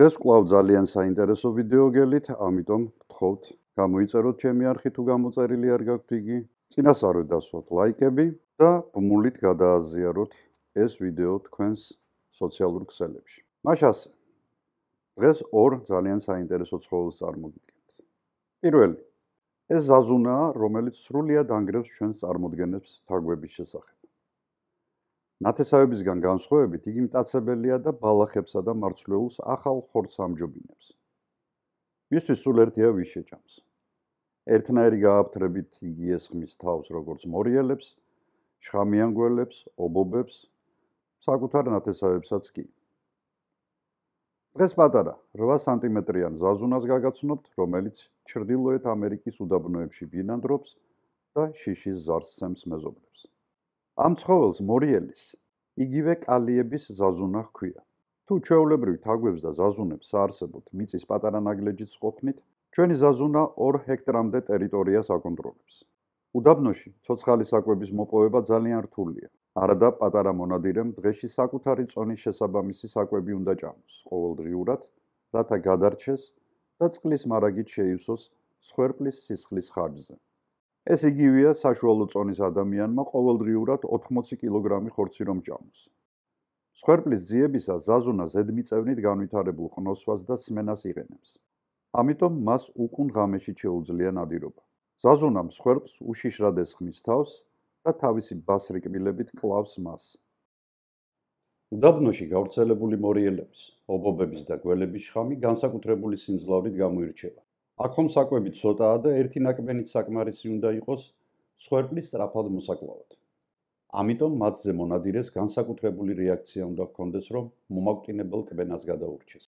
დღეს კვლავ ძალიან საინტერესო ვიდეო გელით, ამიტომ გთხოვთ, გამოიწეროთ ჩემი არხი თუ გამოწერილი არ გაქვთ იგი. წინას არ ვედასვათ ლაიკები და ბმულით გადააზიაროთ ეს ვიდეო თქვენს სოციალურ ქსელებში. მაშას დღეს ორ ძალიან საინტერესო ცხოველს წარმოგიდგენთ. პირველი ეს ზაზუნა, რომელიც სრულიად ანგრევს ჩვენს წარმოდგენებს თაგვების შესახებ. ნათესავებისგან განსხვავებით, იგი მტაცებელია და ბალახებსა და მარცვლეულს ახალ ხორცს ამჯობინებს. მისთვის სულ ერთია ვიშეჭამს. ერთნაირი გააფთრებით იგი ესხმის თავს როგორც მორიელებს, შხამიან გველებს, ობობებს, საკუთარ ნათესავებსაც კი. დღეს პატარა 8 სანტიმეტრიან ზაზუნას გაგაცნობთ, რომელიც ჩრდილოეთ ამერიკის უდაბნოებში ბინადრობს და შიშის ზარცსემს მეზობლებს. ამ ცხოველს მორიელის იგივე კალიების ზაზუნა ჰქვია. თუ ჩვეულებრივ თაგვებს და ზაზუნებს საარსებოდ მიწის პატარა ნაგლეჯიც ყოფნით, ჩვენი ზაზუნა 2 ჰექტრამდე ტერიტორიას აკონტროლებს. უდაბნოში ცოცხალი საკვების მოპოვება ძალიან რთულია. არადა პატარა მონადირემ დღეში საკუთარი წონის შესაბამისი საკვები უნდა ჭამოს ყოველდღიურად, რათა გადარჩეს და წყლის მარაგით შეივსოს სხერფლის სისხლის ხარჯზე. ეს იგივეა საშუალო წონის ადამიანმა ყოველდღიურად 80 კილოგრამი ხორცი რომ ჭამოს. სხერფლის ძიებისა ზაზუნა ზედმიწევნით განვითარებულ ყნოსვას და სმენას იღენებს. ამიტომ მას უკუნ ღამეში შეუძლია ნადირობა. ზაზუნა მსხერფს უშიშრად ესხმის თავს და თავისი ბასრი კბილებით კლავს მას. დაბნოში გავრცელებული მორიელებს, ობობების და გველების შხამი განსაკუთრებული სიმძლავრით გამოირჩევა. აქ ხომ საკვები ცოტაა და ერთი ნაკბენით საკმარისი უნდა იყოს სხვერპლის სწრაფად მოსაკლავად. ამიტომ მათზე მონადირეს განსაკუთრებული რეაქცია უნდა ჰქონდეს, რომ მომაკვტინებელ კბენას გადაურჩეს.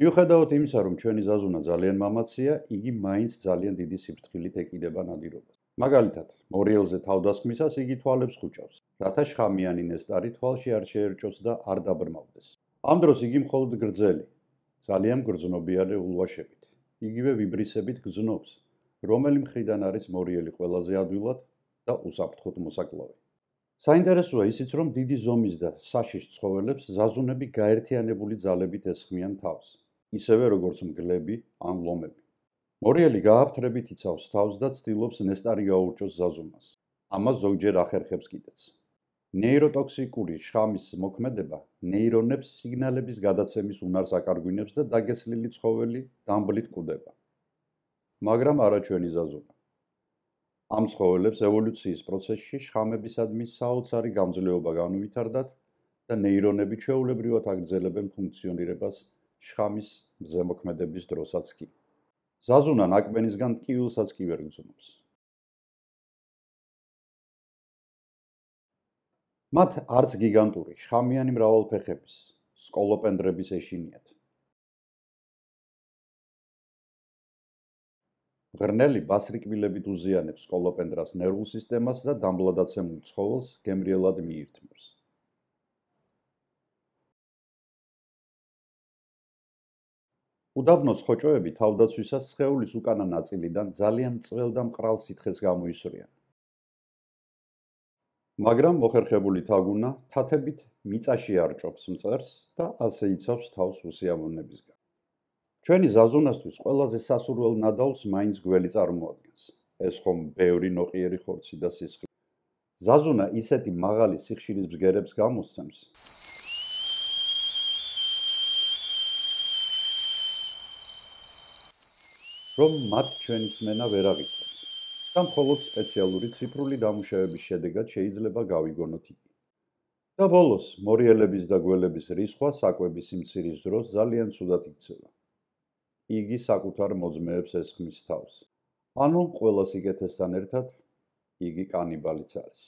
მიუხედავად იმისა, რომ ჩვენი ზაზუნა ძალიან მამაცია, იგი მაინც ძალიან დიდი სიფრთხილით ეკიდება ნადირობას. მაგალითად, მორიელზე თავდასხმისას იგი თვალებს ხუჭავს, რათა შხამიანი ნესტარი თვალში არ შეერჭოს და არ დაბრმავდეს. ამ დროს იგი მხოლოდ გრძელი, ძალიან გრძნობიარე ულვაშები. იგივე ვიბრისებით გძნობს, რომელი მხრიდან არის მორიელი ყველაზე ადვილად და უსაფრთხოდ მოსაკლავი. საინტერესოა ისიც, რომ დიდი ზომის და საშიშ ცხოველებს ზაზუნები გაერთიანებული ძალებით ესხმიან თავს, ისევე როგორც მგლები ან ლომები. მორიელი გააფთრებით იცავს თავს და ცდილობს ნესტარი გაურჩოს ზაზუნას. ამას ზოგჯერ ახერხებს კიდეც. ნეიროტოქსიკური შხამის მოქმედება ნეირონებს სიგნალების გადაცემის უნარს აკარგვინებს და დაგესლილი ცხოველი დამბლით კვდება. მაგრამ არა ჩვენი ზაზუნა. ამ ცხოველებს ევოლუციის პროცესში შხამებისადმი საოცარი გამძლეობა განუვითარდათ და ნეირონები ჩვეულებრივად აგრძელებენ ფუნქციონირებას შხამის ზემოქმედების დროსაც კი. ზაზუნა ნაკბენისგან ტკივილსაც კი ვერ გძნობს. მათ არც გიგანტური შხამიანი მრავალფეხების სკოლოპენდრების ეშინიათ. ღრნელი ბასრიკვილებით უზიანებს სკოლოპენდრას ნერვულ სისტემას და დამბლადაცემულ ცხოველს გემრიელად მიირთმევს. უდაბნოს ხოჭოები თავდაცვისას სხეულის უკანა ნაწილიდან ძალიან წვრილ და მყრალ სითხეს გამოისვრიან. მაგრამ მოხერხებული თაგუნა თათებით მიწაში არჭობს მწერს და ასე იცავს თავს უსიამოვნებისგან. ჩვენი ზაზუნასთვის ყველაზე სასურველ ნადავლს მაინც გველი წარმოადგენს. ეს ხომ ბევრი ნოყიერი ხორცი და სისხლი. ზაზუნა ისეთი მაღალი სიხშირის ბგერებს გამოსცემს. რომ მათ ჩვენი სმენა ვერ აღიქვა. და მხოლოდ სპეციალური ციფრული დამუშავების შედეგად შეიძლება გავიგონოთ იგი. და ბოლოს, მორიელების და გველების რისხვა საკვების სიმცირის დროს ძალიან ცუდად იქცევა. იგი საკუთარ მოძმეებს ესხმის თავს. ანუ ყველა სიგეთესთან ერთად იგი კანიბალიც არის.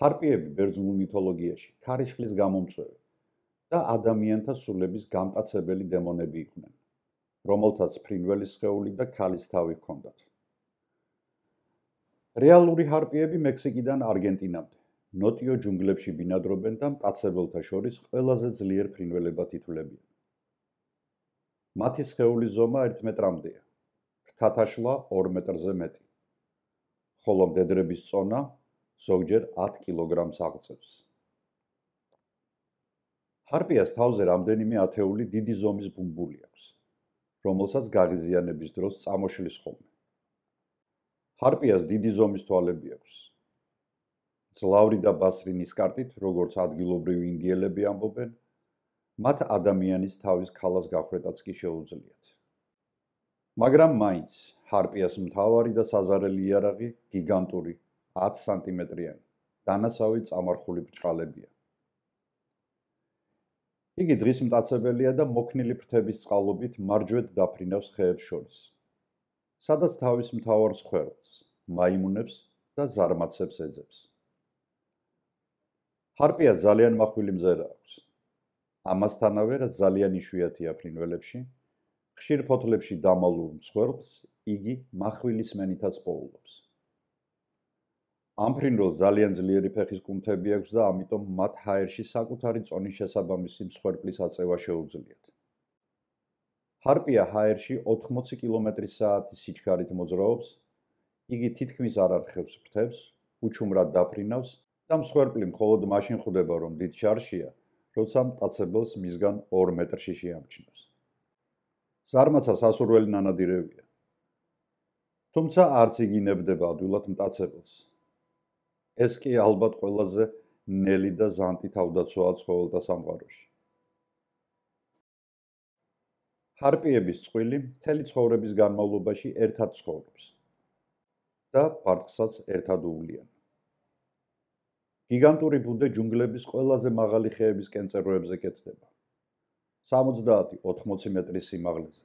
ჰარპიები ბერძნულ მითოლოგიაში ქარიშხლის გამომწვევი და ადამიანთა სულების გამტაცებელი დემონები იყვნენ. რომელთაც ფრინველის ხეული და ქალის თავი ჰქონდათ. რეალური ჰარპიები მექსიკიდან არგენტინამდე ნოტიო ჯუნგლებში ბინადრობენ და მტაცებელთა შორის ყველაზე ძლიერ ფრინველებად ითვლებიან. მათი სხეულის ზომა 1 მეტრამდეა. ფრთათაშლა 2 მეტრზე მეტი. ხოლო მდედრების წონა ზოგჯერ 10 კილოგრამს აღწევს. ჰარპიას თავზე რამდენიმე ათეული დიდი ზომის ბუმბული აქვს. რომელსაც გაღიზიანების დროს წამოშლის ხოლმე. ჰარპიას დიდი ზომის თვალები აქვს. ძლავრი და ბასრინის კარტით, როგორც ადგილობრივი ინდიელები ამბობენ, მათ ადამიანის თავის ქალას გახრეტაც კი შეუძლიათ. მაგრამ მაინც ჰარპიას მთავარი და საზარელი იარაღი გიგანტური 10 სანტიმეტრიანი დანასავი წამარხული ბჭყალებია. იგი დღის მტაცებელია და მოქნილი ფრთების წყალობით მარჯვედ დაფრინავს ხეებს შორის. სადაც თავის მთავარ ხერხს, მაიმუნებს და ზარმაცებს ეძებს. ჰარპია ძალიან מחვილი მზერა აქვს. ამასთანავე რა ძალიან იშვიათია ფრინველებში, ხშირ ფოთლებში დამალულ მსხვერპს იგი מחვილის მენითაც პოულობს. ამფრინდო ძალიან ძლიერი ფეხის კუნთები აქვს და ამიტომ მათ ჰაერში საკუთარი წონის შესაბამისი მსხვერპლის აწევა შეუძლიათ. ჰარპია ჰაერში 80 კმ/სთ-ის სიჩქარით მოძრაობს. იგი თითქმის არ არხევს ფრთებს, უჩუმრად დაფრინავს და მსხვერპლი მხოლოდ მაშინ ხვდება, რომ დიდ შარშია, როცა მტაცებელს მისგან 2 მეტრში შეამჩნევს. ზარმაცა სასურველი ნანადირევია. თუმცა არც იგი ინებდება ადვილად მტაცებელს. ეს კი ალბათ ყველაზე ნელი და ზანტი თავდაცვაა ცხოველთა სამყაროში. ჰარპიების წვილი მთელი ცხოვრების განმავლობაში ერთად ცხოვრობს და პარტხსაც ერთად უვლიან. გიგანტური ბუდე ჯუნგლების ყველაზე მაღალი ხეების კენწეროებზე კეთდება. 70-80 მეტრის სიმაღლეზე.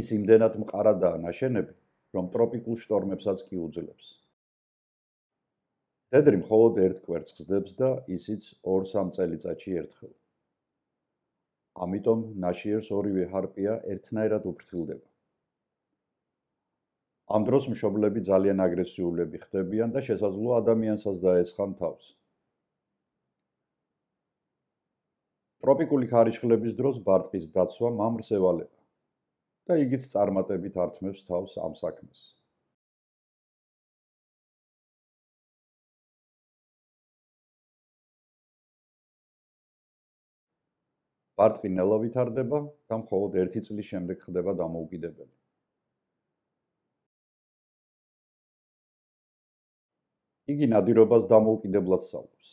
ის იმდენად მყარადაა ნაშენები, რომ ტროპიკულ შტორმებსაც კი უძლებს. თედრი მხოლოდ ერთ კვერც ხსდებს და ისიც 2-3 წელიწადში ერთხელ. ამიტომ ناشიერს ორივე ჰარპია ერთნაირად უფრთხილდება. ამ დროს მშობლები ძალიან აგრესიულები ხდებიან და შესაძლოა ადამიანსაც დაესხან თავს. ტროპიკული ხარიშხლების დროს ბარტყის დაცვა მამრს ევალება და იგიც წარმატებით ართმევს თავს ამ საქმეს. არ ფინალა ვითარდება და მხოლოდ ერთი წლის შემდეგ ხდება დამოუკიდებელი. იგი ნადირობას დამოუკიდებლად სწავლობს.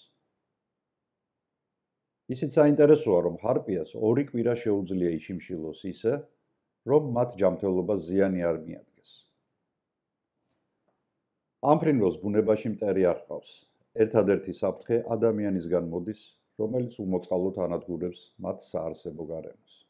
ისიც საინტერესოა, რომ ჰარპიას ორი კვირა შეუძლია იშიმშილოს ისე, რომ მათ ჯანმრთელობა ზიანი არ მიადგეს. ამფრინველს ბუნებაში მტერი არ ყავს. ერთადერთი საფრთხე ადამიანისგან მოდის რომელიც უმოწყალოდ ანადგურებს მათ საარსებო გარემოს.